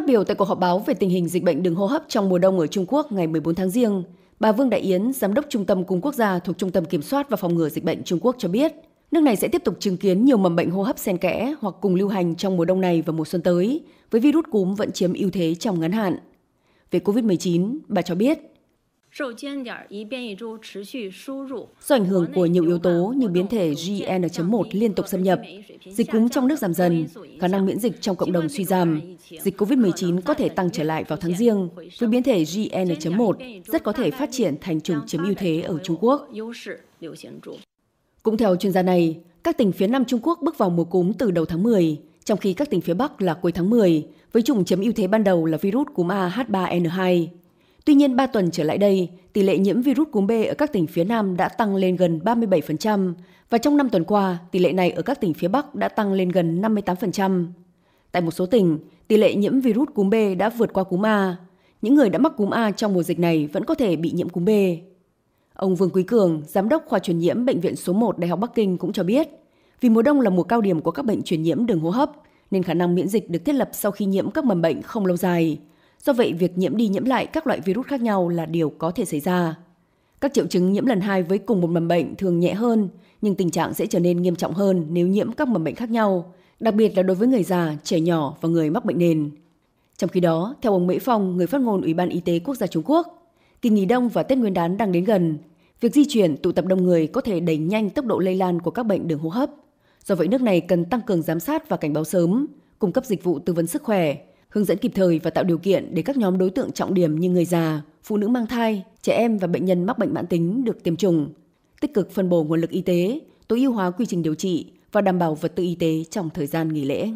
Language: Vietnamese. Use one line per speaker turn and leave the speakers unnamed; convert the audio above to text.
Phát biểu tại cuộc họp báo về tình hình dịch bệnh đường hô hấp trong mùa đông ở Trung Quốc ngày 14 tháng Giêng, bà Vương Đại Yến, giám đốc Trung tâm Cung quốc gia thuộc Trung tâm Kiểm soát và Phòng ngừa dịch bệnh Trung Quốc cho biết, nước này sẽ tiếp tục chứng kiến nhiều mầm bệnh hô hấp xen kẽ hoặc cùng lưu hành trong mùa đông này và mùa xuân tới, với virus cúm vẫn chiếm ưu thế trong ngắn hạn. Về COVID-19, bà cho biết, Do ảnh hưởng của nhiều yếu tố như biến thể GN.1 liên tục xâm nhập, dịch cúm trong nước giảm dần, khả năng miễn dịch trong cộng đồng suy giảm, dịch COVID-19 có thể tăng trở lại vào tháng riêng, với biến thể GN.1 rất có thể phát triển thành chủng chiếm ưu thế ở Trung Quốc. Cũng theo chuyên gia này, các tỉnh phía Nam Trung Quốc bước vào mùa cúm từ đầu tháng 10, trong khi các tỉnh phía Bắc là cuối tháng 10, với chủng chiếm ưu thế ban đầu là virus cúm A H3N2. Tuy nhiên, 3 tuần trở lại đây, tỷ lệ nhiễm virus cúm B ở các tỉnh phía Nam đã tăng lên gần 37% và trong 5 tuần qua, tỷ lệ này ở các tỉnh phía Bắc đã tăng lên gần 58%. Tại một số tỉnh, tỷ lệ nhiễm virus cúm B đã vượt qua cúm A. Những người đã mắc cúm A trong mùa dịch này vẫn có thể bị nhiễm cúm B. Ông Vương Quý Cường, giám đốc khoa truyền nhiễm bệnh viện số 1 Đại học Bắc Kinh cũng cho biết, vì mùa đông là mùa cao điểm của các bệnh truyền nhiễm đường hô hấp, nên khả năng miễn dịch được thiết lập sau khi nhiễm các mầm bệnh không lâu dài, Do vậy, việc nhiễm đi nhiễm lại các loại virus khác nhau là điều có thể xảy ra. Các triệu chứng nhiễm lần hai với cùng một mầm bệnh thường nhẹ hơn, nhưng tình trạng sẽ trở nên nghiêm trọng hơn nếu nhiễm các mầm bệnh khác nhau, đặc biệt là đối với người già, trẻ nhỏ và người mắc bệnh nền. Trong khi đó, theo ông Mỹ Phong, người phát ngôn Ủy ban Y tế Quốc gia Trung Quốc, kỳ nghỉ đông và Tết Nguyên đán đang đến gần. Việc di chuyển, tụ tập đông người có thể đẩy nhanh tốc độ lây lan của các bệnh đường hô hấp. Do vậy, nước này cần tăng cường giám sát và cảnh báo sớm, cung cấp dịch vụ tư vấn sức khỏe, hướng dẫn kịp thời và tạo điều kiện để các nhóm đối tượng trọng điểm như người già, phụ nữ mang thai, trẻ em và bệnh nhân mắc bệnh mãn tính được tiêm chủng, tích cực phân bổ nguồn lực y tế, tối ưu hóa quy trình điều trị và đảm bảo vật tư y tế trong thời gian nghỉ lễ.